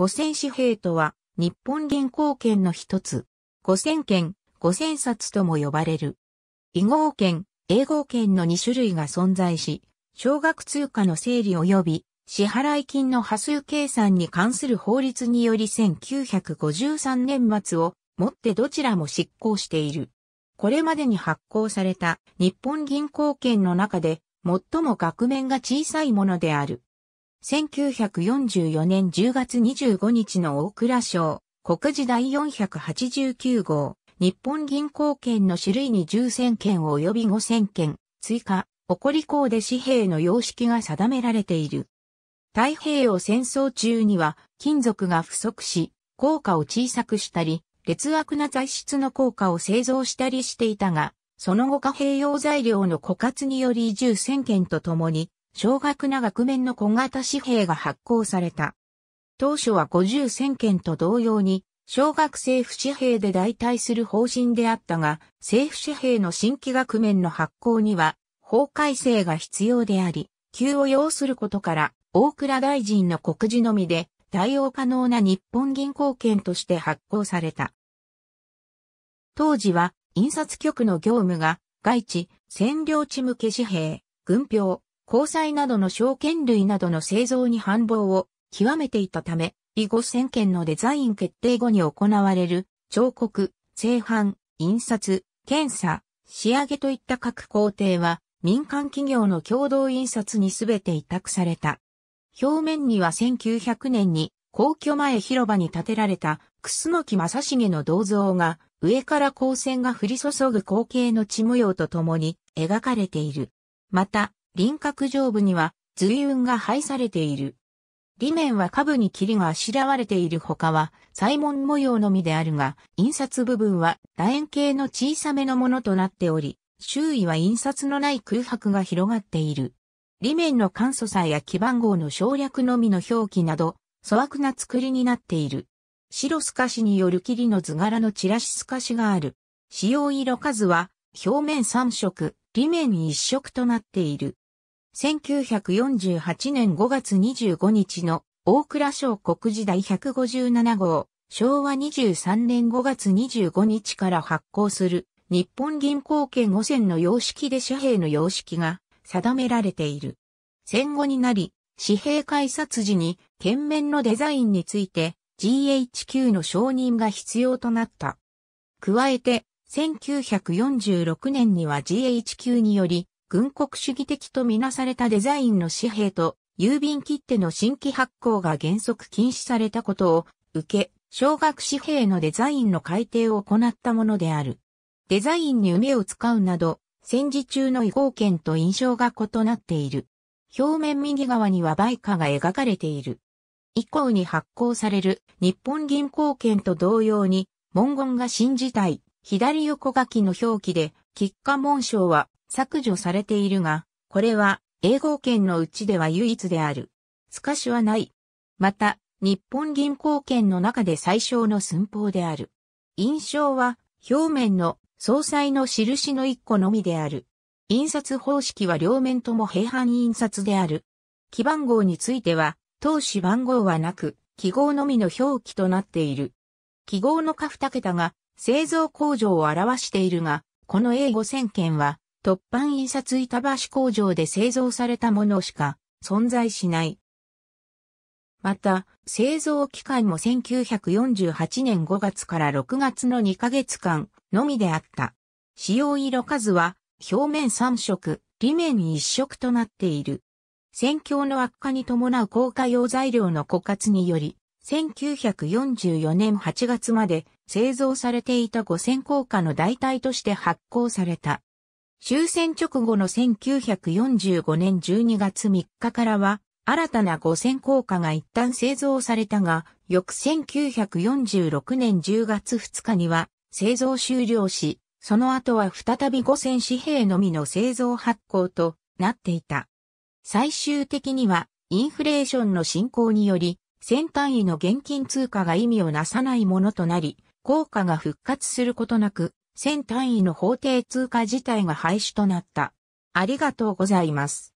五千紙幣とは、日本銀行券の一つ。五千券、五千冊とも呼ばれる。異号券、英号券の2種類が存在し、少額通貨の整理及び支払金の波数計算に関する法律により1953年末をもってどちらも執行している。これまでに発行された日本銀行券の中で最も額面が小さいものである。1944年10月25日の大蔵省、国時第489号、日本銀行券の種類に10,000件及び5,000件、追加、起こり項で紙幣の様式が定められている。太平洋戦争中には金属が不足し、効果を小さくしたり、劣悪な材質の効果を製造したりしていたが、その後貨幣用材料の枯渇により10,000件とともに、少額な額面の小型紙幣が発行された。当初は50銭件と同様に、小学政府紙幣で代替する方針であったが、政府紙幣の新規額面の発行には、法改正が必要であり、急を要することから、大倉大臣の告示のみで、対応可能な日本銀行券として発行された。当時は、印刷局の業務が、外地、占領地向け紙幣、軍票、交際などの証券類などの製造に繁忙を極めていたため、以後1 0件のデザイン決定後に行われる彫刻、製版、印刷、検査、仕上げといった各工程は民間企業の共同印刷にすべて委託された。表面には1900年に皇居前広場に建てられた楠木正成の銅像が上から光線が降り注ぐ光景の地模様とともに描かれている。また、輪郭上部には随雲が配されている。裏面は下部に霧があしらわれている他は、細ン模様のみであるが、印刷部分は楕円形の小さめのものとなっており、周囲は印刷のない空白が広がっている。裏面の簡素さや基番号の省略のみの表記など、粗悪な作りになっている。白透かしによる霧の図柄のチラシ透かしがある。使用色数は、表面3色、裏面1色となっている。1948年5月25日の大蔵省国時代157号、昭和23年5月25日から発行する日本銀行券5線の様式で紙幣の様式が定められている。戦後になり、紙幣改札時に、券面のデザインについて GHQ の承認が必要となった。加えて、1946年には GHQ により、軍国主義的とみなされたデザインの紙幣と郵便切手の新規発行が原則禁止されたことを受け、小学紙幣のデザインの改定を行ったものである。デザインに梅を使うなど、戦時中の違法権と印象が異なっている。表面右側には売価が描かれている。以降に発行される日本銀行券と同様に、文言が新時代、左横書きの表記で、喫下紋章は削除されているが、これは英語圏のうちでは唯一である。透かしはない。また、日本銀行圏の中で最小の寸法である。印象は表面の総裁の印の一個のみである。印刷方式は両面とも平板印刷である。記番号については、当紙番号はなく、記号のみの表記となっている。記号の下2桁が製造工場を表しているが、この A5000 件は突版印刷板橋工場で製造されたものしか存在しない。また、製造期間も1948年5月から6月の2ヶ月間のみであった。使用色数は表面3色、裏面1色となっている。戦況の悪化に伴う硬化用材料の枯渇により、1944年8月まで製造されていた5000硬化の代替として発行された。終戦直後の1945年12月3日からは、新たな5000硬貨が一旦製造されたが、翌1946年10月2日には製造終了し、その後は再び5000紙幣のみの製造発行となっていた。最終的にはインフレーションの進行により、先単位の現金通貨が意味をなさないものとなり、効果が復活することなく、1000単位の法定通貨自体が廃止となった。ありがとうございます。